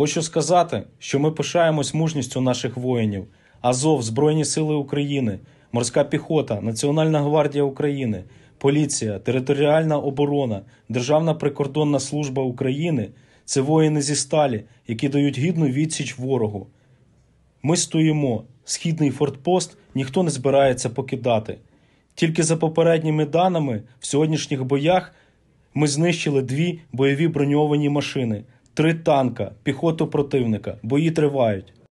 Хочу сказати, що ми пишаємось мужністю наших воїнів, Азов, Збройні Сили України, морська піхота, Національна гвардія України, поліція, територіальна оборона, Державна прикордонна служба України це воїни зі сталі, які дають гідну відсіч ворогу. Ми стоїмо, східний фортпост ніхто не збирається покидати. Тільки за попередніми даними в сьогоднішніх боях ми знищили дві бойові броньовані машини три танка, піхоту противника. Бої тривають.